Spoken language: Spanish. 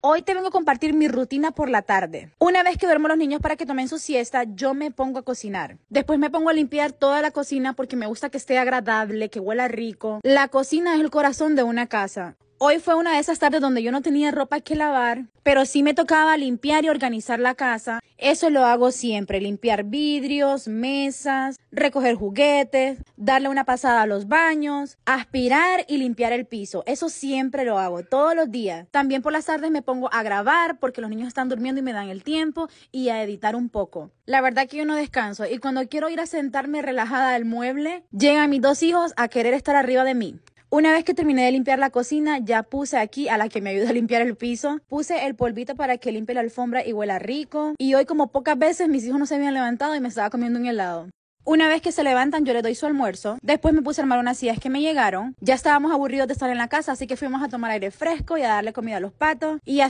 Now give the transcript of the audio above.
Hoy te vengo a compartir mi rutina por la tarde. Una vez que duermo los niños para que tomen su siesta, yo me pongo a cocinar. Después me pongo a limpiar toda la cocina porque me gusta que esté agradable, que huela rico. La cocina es el corazón de una casa. Hoy fue una de esas tardes donde yo no tenía ropa que lavar, pero sí me tocaba limpiar y organizar la casa. Eso lo hago siempre, limpiar vidrios, mesas, recoger juguetes, darle una pasada a los baños, aspirar y limpiar el piso. Eso siempre lo hago, todos los días. También por las tardes me pongo a grabar porque los niños están durmiendo y me dan el tiempo y a editar un poco. La verdad que yo no descanso y cuando quiero ir a sentarme relajada del mueble, llegan mis dos hijos a querer estar arriba de mí. Una vez que terminé de limpiar la cocina, ya puse aquí a la que me ayuda a limpiar el piso, puse el polvito para que limpie la alfombra y huela rico. Y hoy como pocas veces mis hijos no se habían levantado y me estaba comiendo un helado. Una vez que se levantan, yo les doy su almuerzo. Después me puse a armar unas sillas que me llegaron. Ya estábamos aburridos de estar en la casa, así que fuimos a tomar aire fresco y a darle comida a los patos. Y